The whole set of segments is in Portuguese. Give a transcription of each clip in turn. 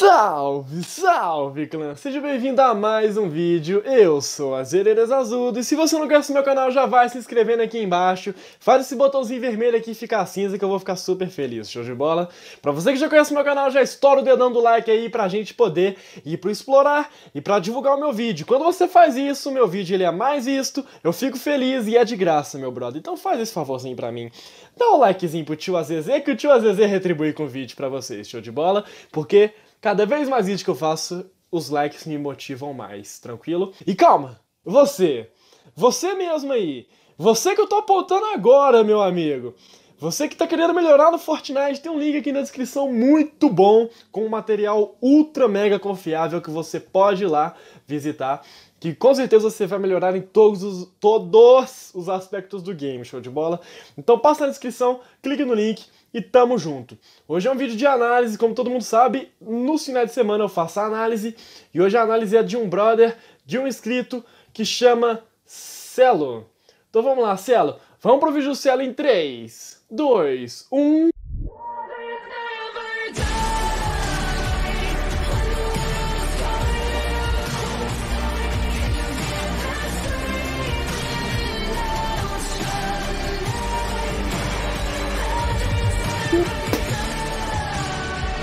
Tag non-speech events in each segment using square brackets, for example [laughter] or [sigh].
Salve, salve clã! Seja bem-vindo a mais um vídeo, eu sou a Zereiras Azul. e se você não conhece o meu canal já vai se inscrevendo aqui embaixo, faz esse botãozinho vermelho aqui ficar cinza que eu vou ficar super feliz, show de bola? Pra você que já conhece o meu canal já estoura o dedão do like aí pra gente poder ir pro explorar e pra divulgar o meu vídeo. Quando você faz isso, meu vídeo ele é mais visto. eu fico feliz e é de graça meu brother, então faz esse favorzinho pra mim. Dá o um likezinho pro tio Azeze que o tio Azeze retribui com o vídeo pra vocês, show de bola? Porque... Cada vez mais vídeos que eu faço, os likes me motivam mais, tranquilo? E calma, você, você mesmo aí, você que eu tô apontando agora, meu amigo. Você que está querendo melhorar no Fortnite, tem um link aqui na descrição muito bom, com um material ultra mega confiável que você pode ir lá visitar, que com certeza você vai melhorar em todos os, todos os aspectos do game, show de bola? Então passa na descrição, clique no link, e tamo junto. Hoje é um vídeo de análise, como todo mundo sabe, no final de semana eu faço a análise e hoje a análise é de um brother, de um inscrito que chama Celo. Então vamos lá, Celo. Vamos pro vídeo do Celo em 3, 2, 1.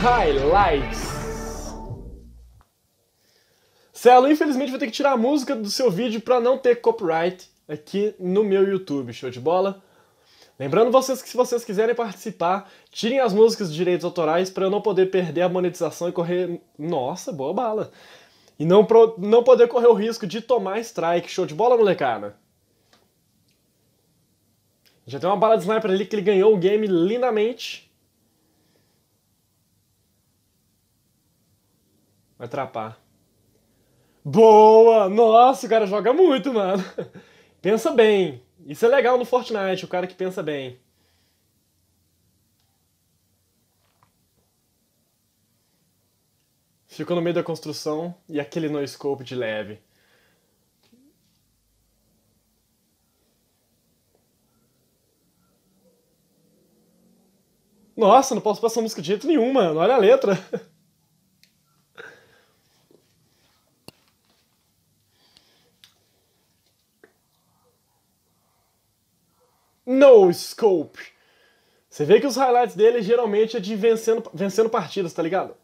Highlights. Celo, infelizmente vou ter que tirar a música do seu vídeo para não ter copyright aqui no meu YouTube. Show de bola? Lembrando vocês que se vocês quiserem participar, tirem as músicas de direitos autorais para eu não poder perder a monetização e correr. Nossa, boa bala! E não, pro... não poder correr o risco de tomar strike. Show de bola, molecada? Já tem uma bala de sniper ali que ele ganhou o game lindamente. Vai trapar. Boa! Nossa, o cara joga muito, mano. [laughs] Pensa bem. Isso é legal no Fortnite, o cara que pensa bem. Ficou no meio da construção e aquele no scope de leve. Nossa, não posso passar música de jeito nenhum, mano. Olha a letra. [laughs] no scope. Você vê que os highlights dele geralmente é de vencendo, vencendo partidas, tá ligado?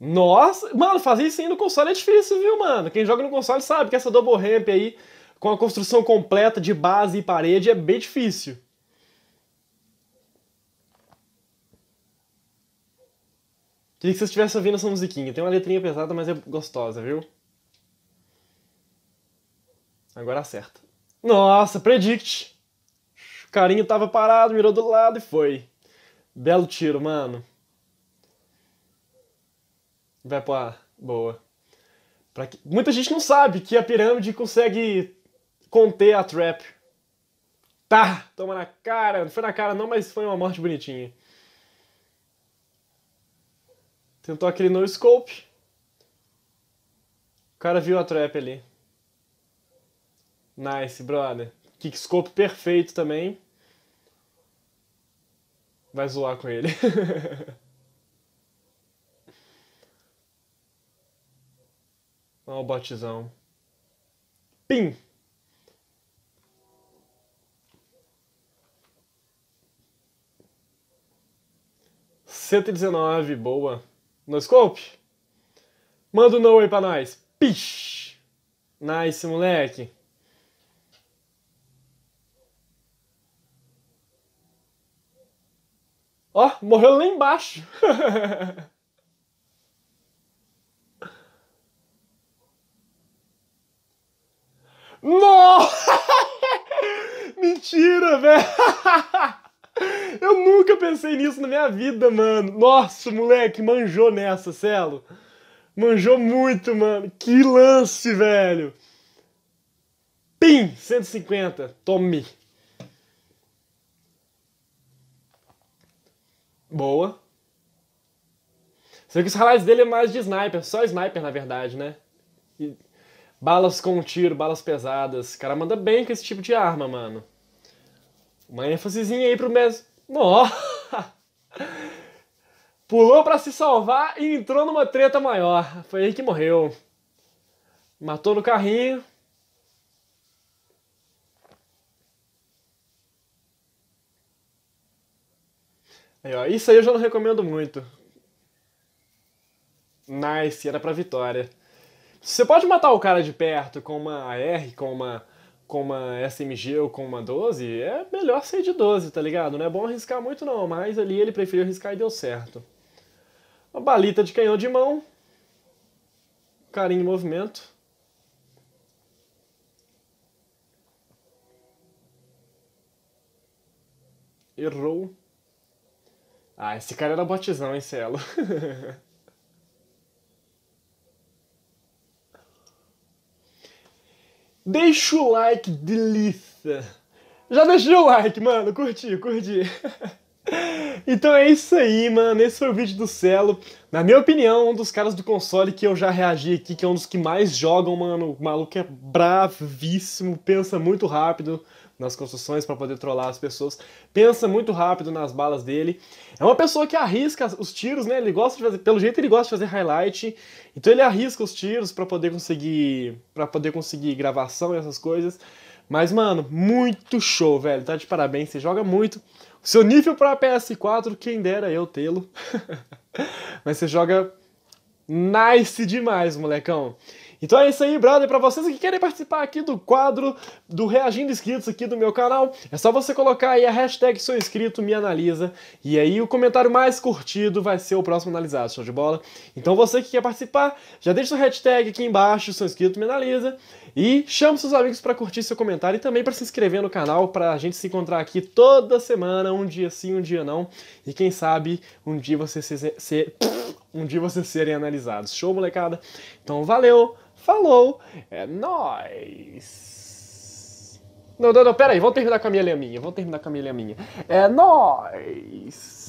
Nossa, mano, fazer isso aí no console é difícil, viu, mano? Quem joga no console sabe que essa double ramp aí, com a construção completa de base e parede, é bem difícil. Queria que vocês estivessem ouvindo essa musiquinha. Tem uma letrinha pesada, mas é gostosa, viu? Agora acerta. Nossa, predict! carinho tava parado, mirou do lado e foi. Belo tiro, mano. Vai pra. Boa. Pra que... Muita gente não sabe que a pirâmide consegue conter a trap. Tá, toma na cara. Não foi na cara não, mas foi uma morte bonitinha. Tentou aquele no scope. O cara viu a trap ali. Nice, brother. Kickscope perfeito também vai zoar com ele. [laughs] Olha o botizão. Pim! Cento e dezenove, boa. No scope? Manda o um no way pra nós. Pish! Nice, moleque. Ó, oh, morreu lá embaixo. [laughs] Nossa! Mentira, velho! [laughs] Eu nunca pensei nisso na minha vida, mano. Nossa, moleque, manjou nessa, Celo. Manjou muito, mano. Que lance, velho. Pim! 150. Tome. Boa. Você vê que os highlights dele é mais de sniper, só sniper na verdade, né? E balas com tiro, balas pesadas. O cara manda bem com esse tipo de arma, mano. Uma ênfasezinha aí pro mesmo. Nossa! [laughs] Pulou para se salvar e entrou numa treta maior. Foi aí que morreu. Matou no carrinho, ó, isso aí eu já não recomendo muito. Nice, era pra vitória. Você pode matar o cara de perto com uma AR, com uma, com uma SMG ou com uma 12? É melhor ser de 12, tá ligado? Não é bom arriscar muito não, mas ali ele preferiu arriscar e deu certo. Uma balita de canhão de mão. Carinho em movimento. Errou. Ah, esse cara era botizão, hein, Celo? [laughs] Deixa o like, delícia! Já deixou o like, mano? Curti, curti. [laughs] Então é isso aí, mano. Esse foi o vídeo do Celo. Na minha opinião, um dos caras do console que eu já reagi aqui, que é um dos que mais jogam, mano. O maluco é bravíssimo, pensa muito rápido nas construções para poder trollar as pessoas. Pensa muito rápido nas balas dele. É uma pessoa que arrisca os tiros, né? Ele gosta de fazer, pelo jeito ele gosta de fazer highlight. Então ele arrisca os tiros para poder conseguir, para poder conseguir gravação e essas coisas. Mas mano, muito show, velho. Tá de parabéns, você joga muito. O seu nível para PS4, quem dera eu tê-lo. [laughs] Mas você joga nice demais, molecão. Então é isso aí, brother. Para vocês que querem participar aqui do quadro do Reagindo Inscritos aqui do meu canal, é só você colocar aí a hashtag sou inscrito, me analisa. E aí o comentário mais curtido vai ser o próximo analisado, show de bola? Então você que quer participar, já deixa sua hashtag aqui embaixo, sou inscrito, me analisa. E chama seus amigos para curtir seu comentário e também para se inscrever no canal, para a gente se encontrar aqui toda semana, um dia sim, um dia não. E quem sabe um dia você se... se um dia vocês serem analisados. Show, molecada? Então valeu, falou, é nóis! Não, não, não, pera aí, vamos terminar com a minha leminha, vamos terminar com a minha leminha. É nóis!